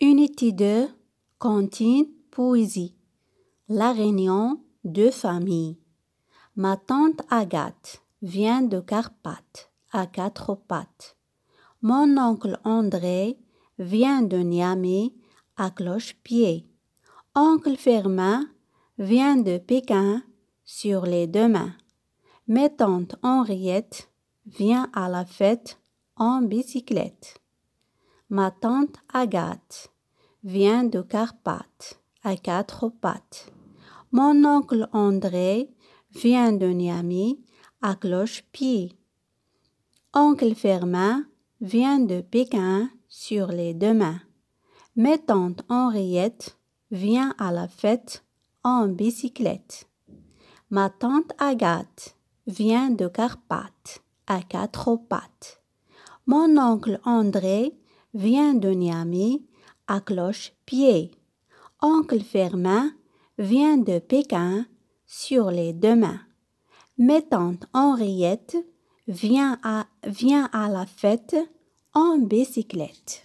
Unité 2, cantine, poésie. La réunion de familles. Ma tante Agathe vient de Carpathes, à quatre pattes. Mon oncle André vient de Niamey, à cloche-pied. Oncle Fermin vient de Pékin, sur les deux mains. Mes tantes Henriette vient à la fête en bicyclette. Ma tante Agathe vient de Carpathes à quatre pattes. Mon oncle André vient de Niamey, à cloche-pied. Oncle Fermin vient de Pékin sur les deux mains. Ma tante Henriette vient à la fête en bicyclette. Ma tante Agathe vient de Carpathes à quatre pattes. Mon oncle André vient de Niamey à cloche-pied. Oncle Fermin vient de Pékin sur les deux mains. Ma tante Henriette vient à, vient à la fête en bicyclette.